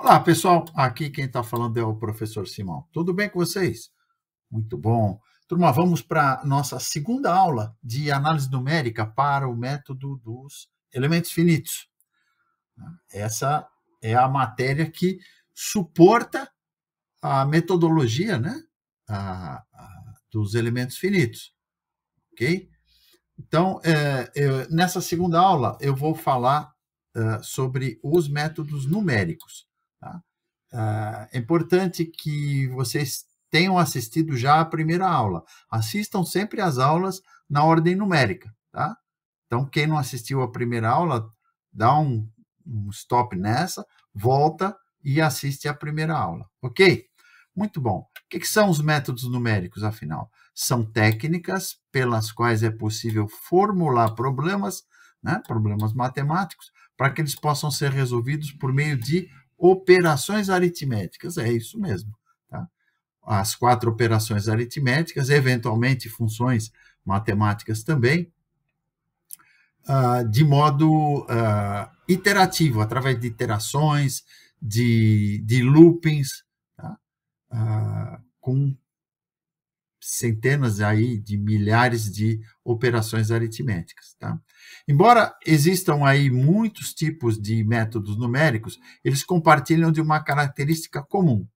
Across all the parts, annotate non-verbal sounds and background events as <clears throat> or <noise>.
Olá, pessoal. Aqui quem está falando é o professor Simão. Tudo bem com vocês? Muito bom. Turma, vamos para nossa segunda aula de análise numérica para o método dos elementos finitos. Essa é a matéria que suporta a metodologia né, a, a, dos elementos finitos. Ok? Então, é, eu, é, nessa segunda aula, eu vou falar é, sobre os métodos numéricos. Tá? Ah, é importante que vocês tenham assistido já a primeira aula. Assistam sempre as aulas na ordem numérica, tá? Então, quem não assistiu a primeira aula, dá um, um stop nessa, volta e assiste a primeira aula, ok? Muito bom. O que, que são os métodos numéricos, afinal? São técnicas pelas quais é possível formular problemas, né, problemas matemáticos, para que eles possam ser resolvidos por meio de operações aritméticas, é isso mesmo. Tá? As quatro operações aritméticas, eventualmente funções matemáticas também, uh, de modo uh, iterativo, através de iterações, de, de loopings, tá? uh, com centenas aí de milhares de operações aritméticas. Tá? Embora existam aí muitos tipos de métodos numéricos, eles compartilham de uma característica comum.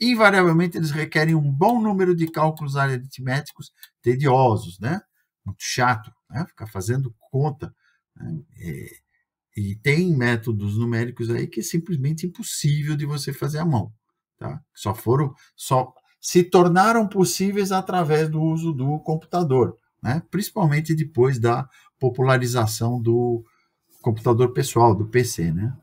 Invariavelmente, eles requerem um bom número de cálculos aritméticos tediosos, né? muito chato, né? ficar fazendo conta. Né? É... E tem métodos numéricos aí que é simplesmente impossível de você fazer à mão, tá? Só foram, só se tornaram possíveis através do uso do computador, né? principalmente depois da popularização do computador pessoal, do PC. Né?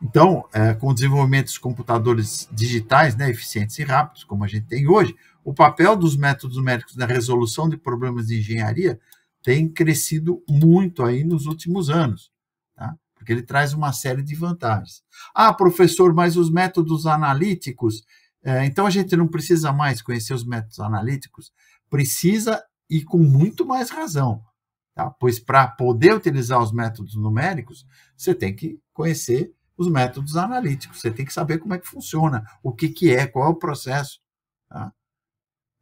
Então, é, com o desenvolvimento dos computadores digitais né, eficientes e rápidos, como a gente tem hoje, o papel dos métodos médicos na resolução de problemas de engenharia tem crescido muito aí nos últimos anos, tá? porque ele traz uma série de vantagens. Ah, professor, mas os métodos analíticos é, então a gente não precisa mais conhecer os métodos analíticos, precisa e com muito mais razão, tá? pois para poder utilizar os métodos numéricos, você tem que conhecer os métodos analíticos, você tem que saber como é que funciona, o que, que é, qual é o processo. Tá?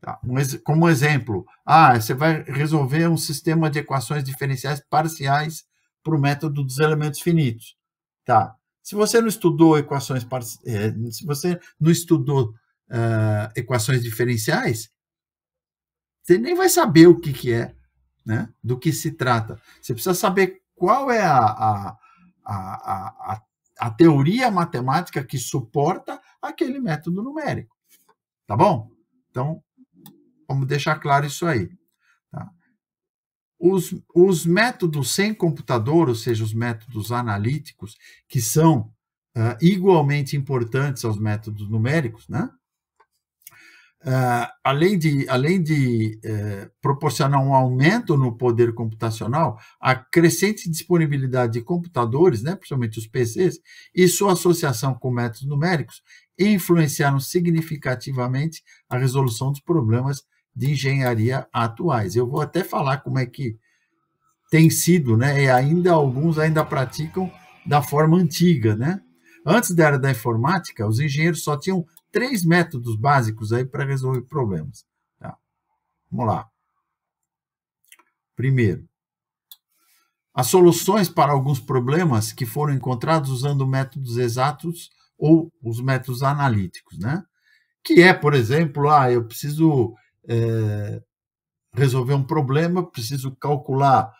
tá como exemplo, ah, você vai resolver um sistema de equações diferenciais parciais para o método dos elementos finitos. Tá. Se você não estudou equações, é, se você não estudou uh, equações diferenciais, você nem vai saber o que, que é, né? do que se trata. Você precisa saber qual é a, a, a, a, a teoria matemática que suporta aquele método numérico. Tá bom? Então, vamos deixar claro isso aí. Os, os métodos sem computador, ou seja, os métodos analíticos, que são uh, igualmente importantes aos métodos numéricos, né? Uh, além de, além de uh, proporcionar um aumento no poder computacional, a crescente disponibilidade de computadores, né, principalmente os PCs, e sua associação com métodos numéricos influenciaram significativamente a resolução dos problemas de engenharia atuais. Eu vou até falar como é que tem sido, né? E é, ainda alguns ainda praticam da forma antiga, né? Antes da era da informática, os engenheiros só tinham três métodos básicos aí para resolver problemas. Tá? Vamos lá. Primeiro, as soluções para alguns problemas que foram encontrados usando métodos exatos ou os métodos analíticos, né? Que é, por exemplo, ah, eu preciso é, resolver um problema, preciso calcular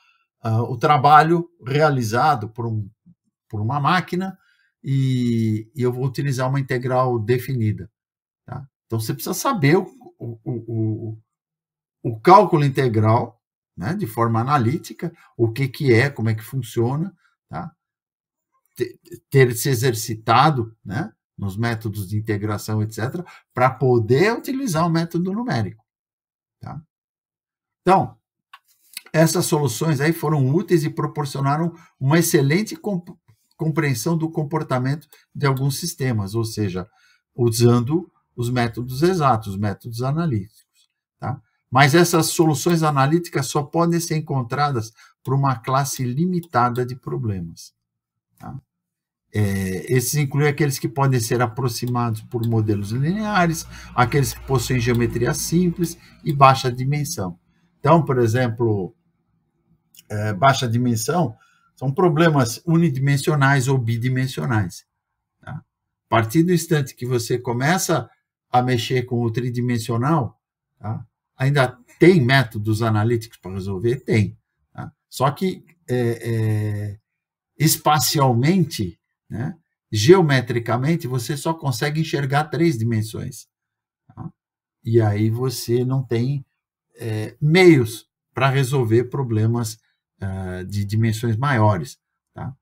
uh, o trabalho realizado por, um, por uma máquina e, e, eu vou utilizar uma integral definida. Tá? Então você precisa saber o, o, o, o cálculo integral né, de forma analítica, o que, que é, como é que funciona, tá? ter se exercitado né, nos métodos de integração, etc., para poder utilizar o método numérico. Então, essas soluções aí foram úteis e proporcionaram uma excelente comp compreensão do comportamento de alguns sistemas, ou seja, usando os métodos exatos, os métodos analíticos. Tá? Mas essas soluções analíticas só podem ser encontradas por uma classe limitada de problemas. Tá? É, esses incluem aqueles que podem ser aproximados por modelos lineares, aqueles que possuem geometria simples e baixa dimensão. Então, por exemplo, é, baixa dimensão são problemas unidimensionais ou bidimensionais. Tá? A partir do instante que você começa a mexer com o tridimensional, tá? ainda tem métodos analíticos para resolver? Tem. Tá? Só que é, é, espacialmente, né, geometricamente, você só consegue enxergar três dimensões. Tá? E aí você não tem é, meios para resolver problemas uh, de dimensões maiores. Tá?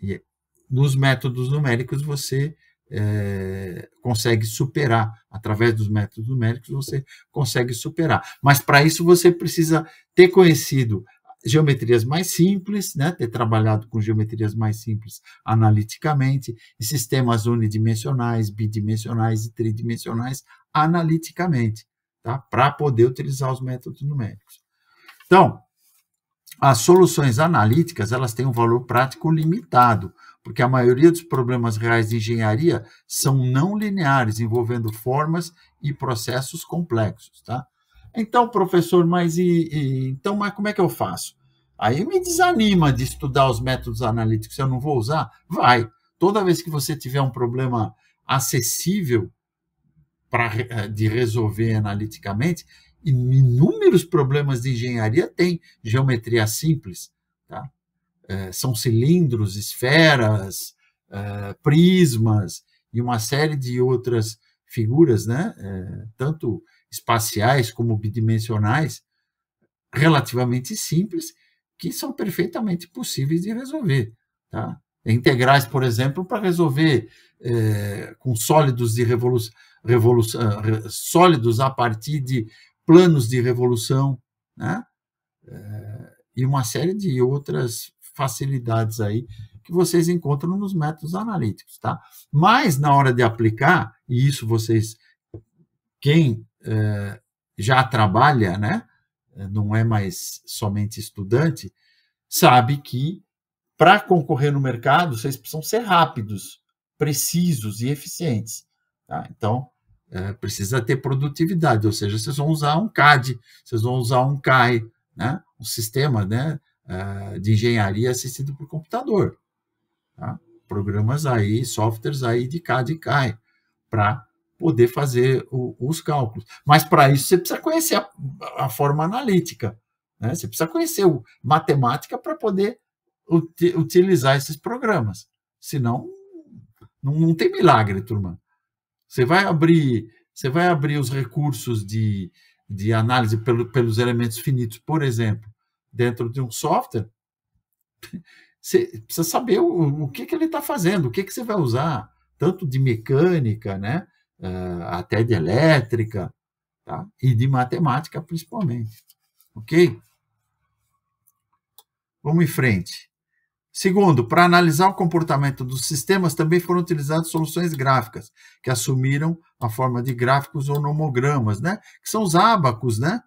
E nos métodos numéricos você é, consegue superar, através dos métodos numéricos você consegue superar. Mas para isso você precisa ter conhecido geometrias mais simples, né? ter trabalhado com geometrias mais simples analiticamente, e sistemas unidimensionais, bidimensionais e tridimensionais analiticamente tá? para poder utilizar os métodos numéricos. Então, as soluções analíticas elas têm um valor prático limitado, porque a maioria dos problemas reais de engenharia são não lineares, envolvendo formas e processos complexos. Tá? Então, professor, mas e, e, então, mas como é que eu faço? Aí me desanima de estudar os métodos analíticos. Eu não vou usar? Vai. Toda vez que você tiver um problema acessível, pra, eh, de resolver analiticamente, inúmeros problemas de engenharia têm geometria simples. Tá? É, são cilindros, esferas, é, prismas e uma série de outras figuras, né? É, tanto espaciais como bidimensionais, relativamente simples, que são perfeitamente possíveis de resolver. Tá? integrais, por exemplo, para resolver é, com sólidos de revolução, ah, sólidos a partir de planos de revolução, né? É, e uma série de outras facilidades aí que vocês encontram nos métodos analíticos, tá? Mas na hora de aplicar, e isso vocês, quem é, já trabalha, né? Não é mais somente estudante, sabe que para concorrer no mercado, vocês precisam ser rápidos, precisos e eficientes. Tá? Então, é, precisa ter produtividade, ou seja, vocês vão usar um CAD, vocês vão usar um CAI, né? um sistema né, é, de engenharia assistido por computador. Tá? Programas aí, softwares aí de CAD e CAI, para poder fazer o, os cálculos. Mas para isso você precisa conhecer a, a forma analítica, né? você precisa conhecer o, matemática para poder ut utilizar esses programas. Senão, não, não tem milagre, turma. Você vai abrir, você vai abrir os recursos de, de análise pelo, pelos elementos finitos, por exemplo, dentro de um software. Você precisa saber o, o que, que ele está fazendo, o que, que você vai usar, tanto de mecânica, né, ah, até de elétrica, tá? e de matemática principalmente. Ok? Vamos em frente. Segundo, para analisar o comportamento dos sistemas, também foram utilizadas soluções gráficas, que assumiram a forma de gráficos ou nomogramas, né? que são os ábacos, né?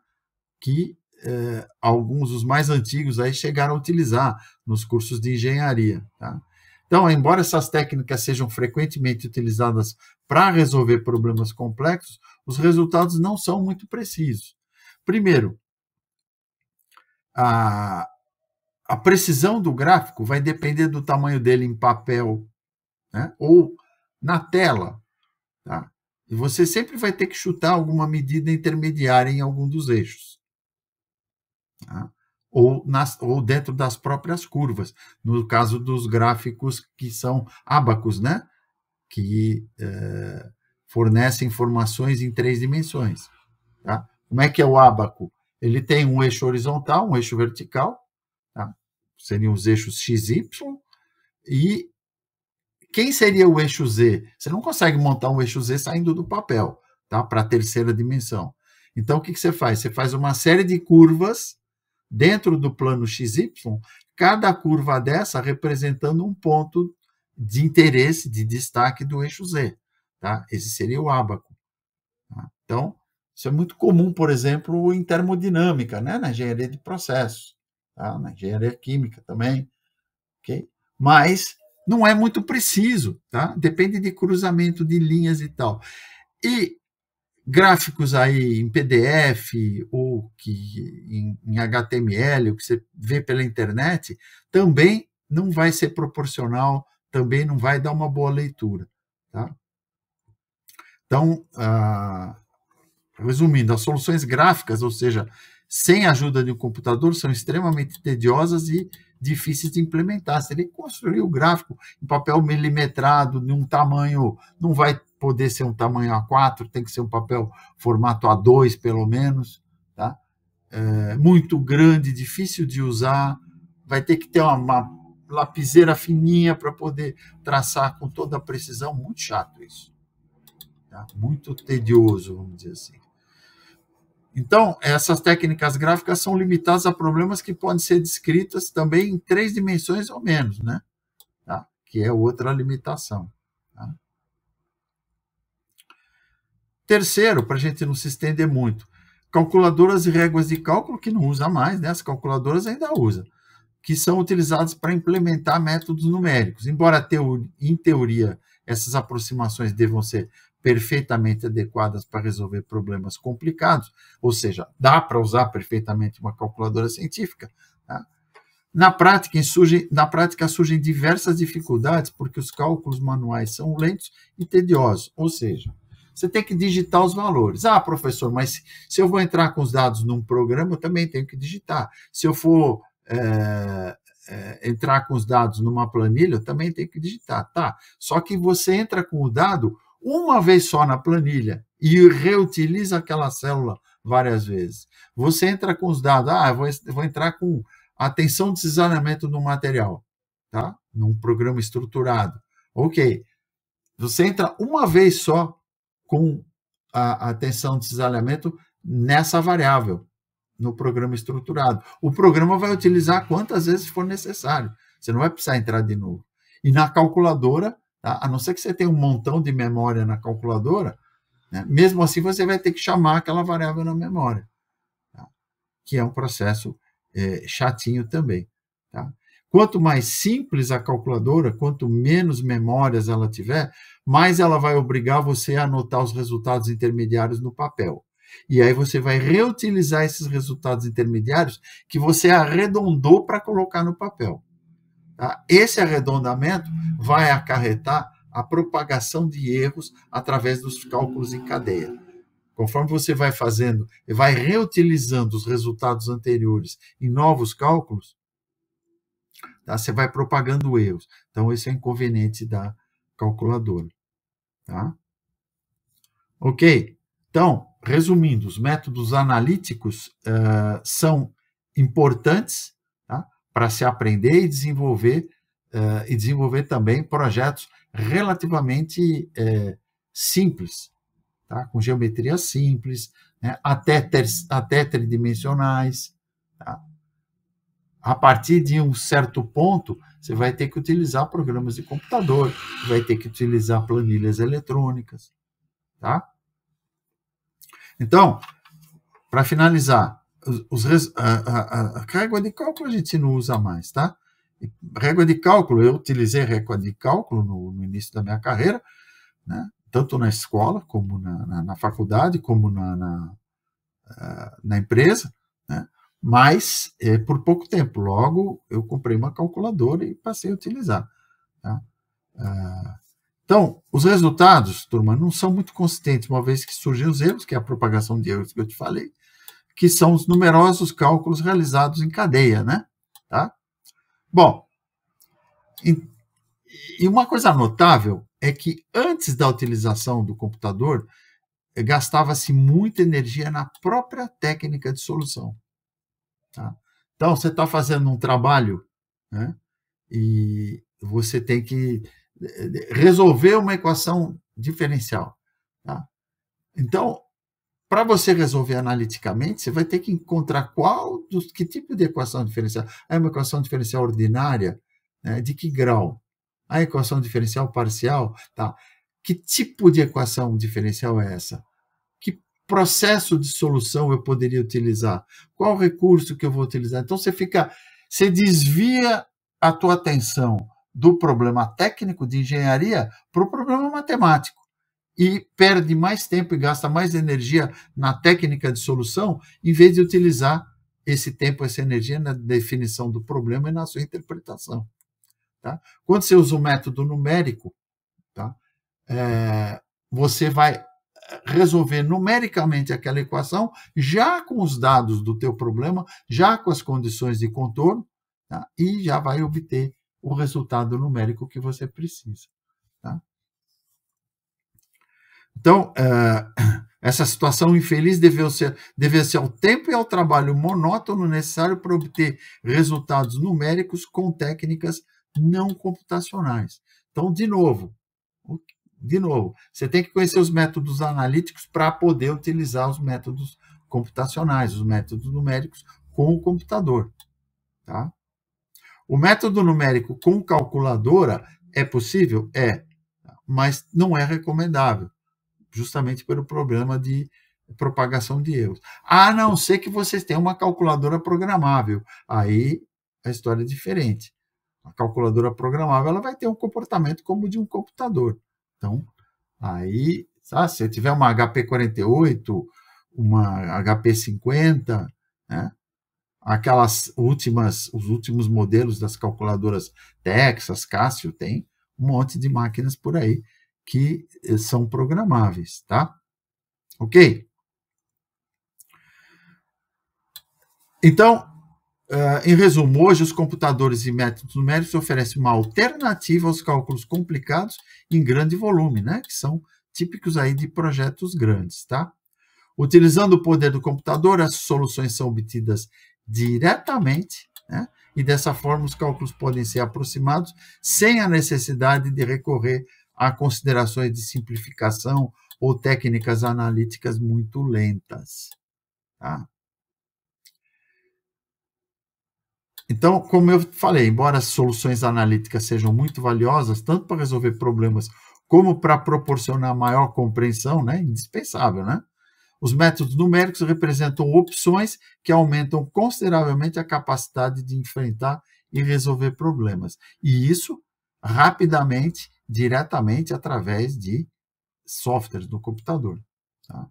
que eh, alguns, dos mais antigos, aí chegaram a utilizar nos cursos de engenharia. Tá? Então, embora essas técnicas sejam frequentemente utilizadas para resolver problemas complexos, os resultados não são muito precisos. Primeiro, a, a precisão do gráfico vai depender do tamanho dele em papel né? ou na tela. Tá? E você sempre vai ter que chutar alguma medida intermediária em algum dos eixos. Tá? Ou, nas, ou dentro das próprias curvas, no caso dos gráficos que são abacos, né? que é, fornecem informações em três dimensões. Tá? Como é que é o abaco? Ele tem um eixo horizontal, um eixo vertical, seriam os eixos XY, e quem seria o eixo Z? Você não consegue montar um eixo Z saindo do papel, tá? Para a terceira dimensão. Então, o que, que você faz? Você faz uma série de curvas dentro do plano XY, cada curva dessa representando um ponto de interesse, de destaque do eixo Z. Tá? Esse seria o ábaco. Tá? Então, isso é muito comum, por exemplo, em termodinâmica, né? na engenharia de processos tá? na engenharia química também, ok? Mas não é muito preciso, tá? Depende de cruzamento de linhas e tal. E gráficos aí em PDF ou que em, em HTML, o que você vê pela internet, também não vai ser proporcional, também não vai dar uma boa leitura, tá? Então, ah, resumindo, as soluções gráficas, ou seja, sem a ajuda de um computador são extremamente tediosas e difíceis de implementar. Se ele construir o gráfico em papel milimetrado, num tamanho, não vai poder ser um tamanho A4, tem que ser um papel formato A2, pelo menos, tá? É, muito grande, difícil de usar, vai ter que ter uma, uma lapiseira fininha para poder traçar com toda a precisão, muito chato isso. Tá? Muito tedioso, vamos dizer assim. Então, essas técnicas gráficas são limitadas a problemas que podem ser descritas também em três dimensões ou menos, né? Tá? Que é outra limitação. Tá? Terceiro, para a gente não se estender muito, calculadoras e réguas de cálculo que não usa mais, né? As calculadoras ainda usam, que são utilizadas para implementar métodos numéricos. Embora, em teoria, essas aproximações devam ser perfeitamente adequadas para resolver problemas complicados, ou seja, dá para usar perfeitamente uma calculadora científica. Tá? Na, prática, surgem, na prática surgem diversas dificuldades porque os cálculos manuais são lentos e tediosos, ou seja, você tem que digitar os valores. Ah, professor, mas se eu vou entrar com os dados num programa, eu também tenho que digitar. Se eu for é, é, entrar com os dados numa planilha, eu também tenho que digitar. Tá, só que você entra com o dado uma vez só na planilha e reutiliza aquela célula várias vezes. Você entra com os dados, ah, vou, vou entrar com a tensão de cisalhamento do material, tá? Num programa estruturado. Ok. Você entra uma vez só com a, a tensão de cisalhamento nessa variável, no programa estruturado. O programa vai utilizar quantas vezes for necessário. Você não vai precisar entrar de novo. E na calculadora, Tá? A não ser que você tenha um montão de memória na calculadora, né? mesmo assim você vai ter que chamar aquela variável na memória, tá? que é um processo é, chatinho também. Tá? Quanto mais simples a calculadora, quanto menos memórias ela tiver, mais ela vai obrigar você a anotar os resultados intermediários no papel. E aí você vai reutilizar esses resultados intermediários que você arredondou para colocar no papel. Tá? esse arredondamento vai acarretar a propagação de erros através dos cálculos em cadeia. Conforme você vai fazendo e vai reutilizando os resultados anteriores em novos cálculos, tá? você vai propagando erros. Então, esse é o inconveniente da calculadora. Tá? Ok? Então, resumindo, os métodos analíticos uh, são importantes para se aprender e desenvolver uh, e desenvolver também projetos relativamente uh, simples, tá? com geometria simples, né? até, ter, até tridimensionais. Tá? A partir de um certo ponto, você vai ter que utilizar programas de computador, vai ter que utilizar planilhas eletrônicas. Tá? Então, para finalizar, os, os, a, a, a, régua de cálculo a gente não usa mais, tá? Régua de cálculo, eu utilizei régua de cálculo no, no início da minha carreira, né? tanto na escola, como na, na, na faculdade, como na, na, eh, na empresa, né? mas é, por pouco tempo. Logo, eu comprei uma calculadora e passei a utilizar. Tá? Eh, então, os resultados, turma, não são muito consistentes, uma vez que surgem os erros, que é a propagação de erros que eu te falei, que são os numerosos cálculos realizados em cadeia, né? Tá? Bom, e uma coisa notável é que antes da utilização do computador, eh, gastava-se muita energia na própria técnica de solução. Tá? Então, você está fazendo um trabalho né, e você tem que eh, resolver uma equação diferencial. Tá? Então, para você resolver analiticamente, você vai ter que encontrar qual, que tipo de equação diferencial. É uma equação diferencial ordinária? Né? De que grau? A equação diferencial parcial? Tá. Que tipo de equação diferencial é essa? Que processo de solução eu poderia utilizar? Qual recurso que eu vou utilizar? Então você fica, você desvia a tua atenção do problema técnico de engenharia para o problema matemático e perde mais tempo e gasta mais energia na técnica de solução, em vez de utilizar esse tempo, essa energia na definição do problema e na sua interpretação. Tá? Quando você usa o um método numérico, tá? É, você vai resolver numericamente aquela equação já com os dados do teu problema, já com as condições de contorno, tá? e já vai obter o resultado numérico que você precisa. Então, uh, <clears throat> essa situação infeliz deveu ser, deve ao tempo e ao trabalho monótono necessário para obter resultados numéricos com técnicas não computacionais. Então, de novo, de novo, você tem que conhecer os métodos analíticos para poder utilizar os métodos computacionais, os métodos numéricos com o computador. Tá? O método numérico com calculadora é possível? É, tá. mas não é recomendável justamente pelo problema de propagação de erros. A não ser que vocês tenham uma calculadora programável. Aí a história é diferente. A calculadora programável ela vai ter um comportamento como o de um computador. Então, aí, tá, se eu tiver uma HP48, uma HP50, né, aquelas últimas, os últimos modelos das calculadoras Texas, Casio, tem um monte de máquinas por aí que eh, são programáveis, tá? Ok? Então, Uh, em resumo, hoje os computadores e métodos numéricos oferecem uma alternativa aos cálculos complicados em grande volume, né? Que são típicos aí de projetos grandes, tá? Utilizando o poder do computador, as soluções são obtidas diretamente, né? E dessa forma os cálculos podem ser aproximados sem a necessidade de recorrer a considerações de simplificação ou técnicas analíticas muito lentas. Tá? Então, como eu falei, embora as soluções analíticas sejam muito valiosas, tanto para resolver problemas como para proporcionar maior compreensão, né, indispensável, né? Os métodos numéricos representam opções que aumentam consideravelmente a capacidade de enfrentar e resolver problemas. E isso, rapidamente, diretamente através de softwares no computador. Tá?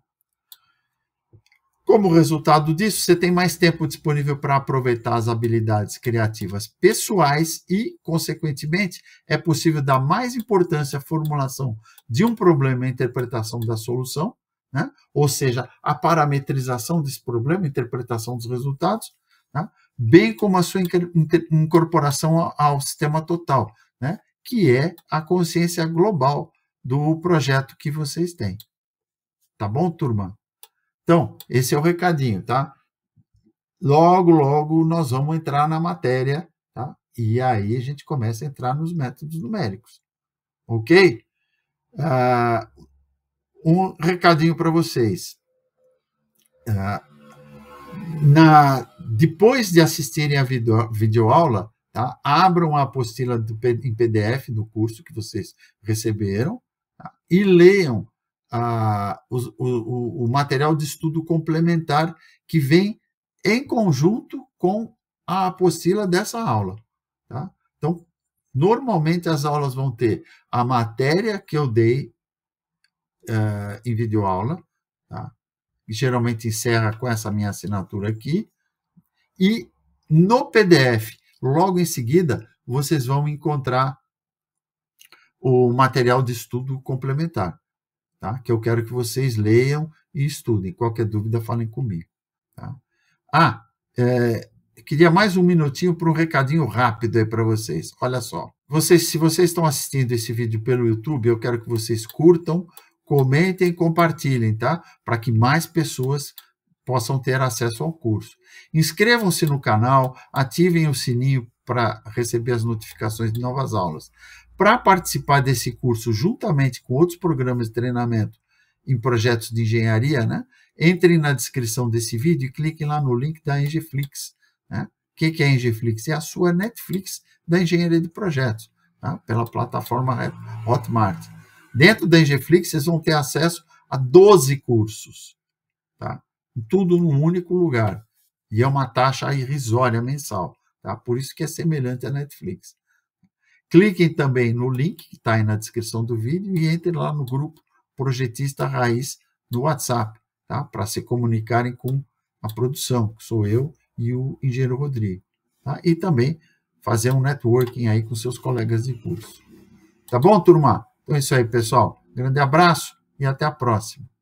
Como resultado disso, você tem mais tempo disponível para aproveitar as habilidades criativas pessoais e, consequentemente, é possível dar mais importância à formulação de um problema e interpretação da solução, né? ou seja, a parametrização desse problema, interpretação dos resultados, né? bem como a sua incorporação ao sistema total, que é a consciência global do projeto que vocês têm. Tá bom, turma? Então, esse é o recadinho, tá? Logo, logo nós vamos entrar na matéria, tá? E aí a gente começa a entrar nos métodos numéricos. Ok? Uh, um recadinho para vocês. Uh, na, depois de assistirem a video, videoaula, Tá? Abram a apostila do, em PDF do curso que vocês receberam tá? e leiam ah, o, o, o, material de estudo complementar que vem em conjunto com a apostila dessa aula. Tá? Então, normalmente as aulas vão ter a matéria que eu dei uh, em videoaula, tá? E geralmente encerra com essa minha assinatura aqui, e no PDF Logo em seguida, vocês vão encontrar o material de estudo complementar, tá? que eu quero que vocês leiam e estudem. Qualquer dúvida, falem comigo. Tá? Ah, é, queria mais um minutinho para um recadinho rápido aí para vocês. Olha só. Vocês, se vocês estão assistindo esse vídeo pelo YouTube, eu quero que vocês curtam, comentem, compartilhem, tá? Para que mais pessoas possam ter acesso ao curso. Inscrevam-se no canal, ativem o sininho para receber as notificações de novas aulas. Para participar desse curso, juntamente com outros programas de treinamento em projetos de engenharia, né? entrem na descrição desse vídeo e cliquem lá no link da Engiflix. Né? O que é a É a sua Netflix da engenharia de projetos, tá? pela plataforma Hotmart. Dentro da Engiflix, vocês vão ter acesso a 12 cursos. Tá? tudo num único lugar. E é uma taxa irrisória mensal. Tá? Por isso que é semelhante à Netflix. Cliquem também no link que está aí na descrição do vídeo e entrem lá no grupo Projetista Raiz no WhatsApp, tá? para se comunicarem com a produção, que sou eu e o engenheiro Rodrigo. Tá? E também fazer um networking aí com seus colegas de curso. Tá bom, turma? Então é isso aí, pessoal. Grande abraço e até a próxima.